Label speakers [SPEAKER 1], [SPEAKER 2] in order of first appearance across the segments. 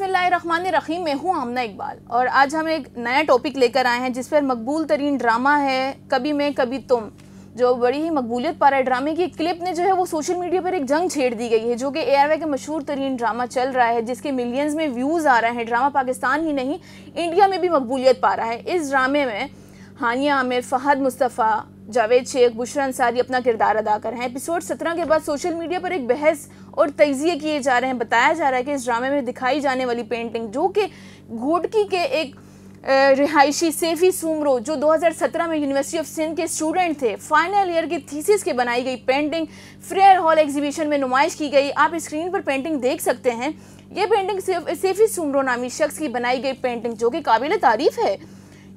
[SPEAKER 1] रहीम मैं हूँ आमना इकबाल और आज हम एक नया टॉपिक लेकर आए हैं जिस पर मकबूल तरीन ड्रामा है कभी मैं कभी तुम जो बड़ी ही मकबूलियत पा रहा है ड्रामे की क्लिप ने जो है वो सोशल मीडिया पर एक जंग छेड़ दी गई है जो कि ए का मशहूर तरीन ड्रामा चल रहा है जिसके मिलियंस में व्यूज़ आ रहे हैं ड्रामा पाकिस्तान ही नहीं इंडिया में भी मकबूलियत पा रहा है इस ड्रामे में हानिया आमिर फ़हद मुस्तफ़ा जावेद शेख बुशर अंसारी अपना किरदार अदा कर रहे हैं एपिसोड सत्रह के बाद सोशल मीडिया पर एक बहस और तजिए किए जा रहे हैं बताया जा रहा है कि इस ड्रामे में दिखाई जाने वाली पेंटिंग जो कि घोटकी के एक रिहायशी सेफी सूमरो जो 2017 में यूनिवर्सिटी ऑफ सिंध के स्टूडेंट थे फाइनल ईयर की थीसिस के बनाई गई पेंटिंग फ्रेयर हॉल एग्जीबिशन में नुमाइश की गई आप स्क्रीन पर पेंटिंग देख सकते हैं ये पेंटिंग सेफी सूमरो नामी शख्स की बनाई गई पेंटिंग जो कि काबिल तारीफ़ है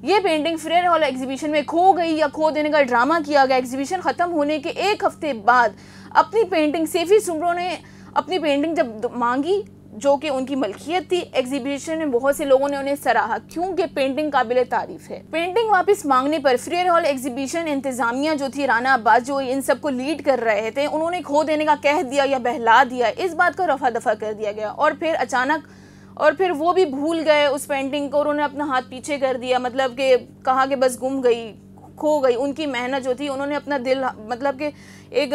[SPEAKER 1] ये पेंटिंग फ्रेयर हॉल एग्जीबिशन में खो गई या खो देने का ड्रामा किया गया एग्जीबिशन ख़त्म होने के एक हफ्ते बाद अपनी पेंटिंग सेफी सुमरों ने अपनी पेंटिंग जब मांगी जो कि उनकी मलकियत थी एग्जीबिशन में बहुत से लोगों ने उन्हें सराहा क्योंकि पेंटिंग काबिल तारीफ है पेंटिंग वापस मांगने पर फ्रेयर हॉल एग्जीबिशन इंतजामिया जो थी राना अब्बास जो इन सबको लीड कर रहे थे उन्होंने खो देने का कह दिया या बहला दिया इस बात को रफा दफा कर दिया गया और फिर अचानक और फिर वो भी भूल गए उस पेंटिंग को और उन्होंने अपना हाथ पीछे कर दिया मतलब कि कहा कि बस गुम गई खो गई उनकी मेहनत जो थी उन्होंने अपना दिल मतलब कि एक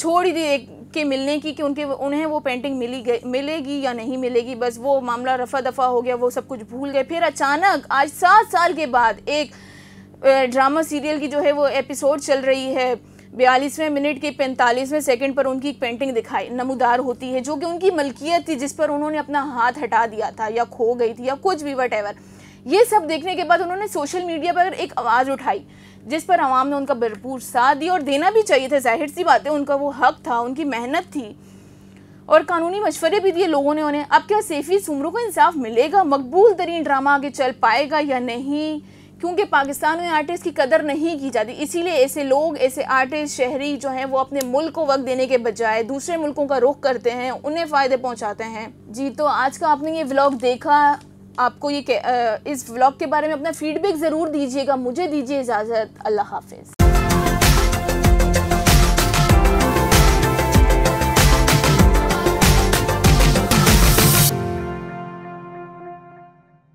[SPEAKER 1] छोड़ ही दी एक के मिलने की कि उनके उन्हें वो पेंटिंग मिली गई मिलेगी या नहीं मिलेगी बस वो मामला रफा दफा हो गया वो सब कुछ भूल गए फिर अचानक आज सात साल के बाद एक ड्रामा सीरियल की जो है वो एपिसोड चल रही है बयालीसवें मिनट के पैंतालीसवें सेकंड पर उनकी एक पेंटिंग दिखाई नमोदार होती है जो कि उनकी मलकियत थी जिस पर उन्होंने अपना हाथ हटा दिया था या खो गई थी या कुछ भी वट एवर ये सब देखने के बाद उन्होंने सोशल मीडिया पर एक आवाज़ उठाई जिस पर आवाम ने उनका भरपूर साथ दिया और देना भी चाहिए था जाहिर सी बात है उनका वो हक था उनकी मेहनत थी और कानूनी मशवरे भी दिए लोगों ने उन्हें अब क्या सेफ़ी सुमरों को इंसाफ मिलेगा मकबूल तरीन ड्रामा आगे चल पाएगा या नहीं क्योंकि पाकिस्तान में आर्टिस्ट की कदर नहीं की जाती इसीलिए ऐसे लोग ऐसे आर्टिस्ट शहरी जो हैं वो अपने मुल्क को वक्त देने के बजाय दूसरे मुल्कों का रुख करते हैं उन्हें फ़ायदे पहुंचाते हैं जी तो आज का आपने ये व्लॉग देखा आपको ये इस व्लॉग के बारे में अपना फीडबैक ज़रूर दीजिएगा मुझे दीजिए इजाज़त अल्लाह हाफिज़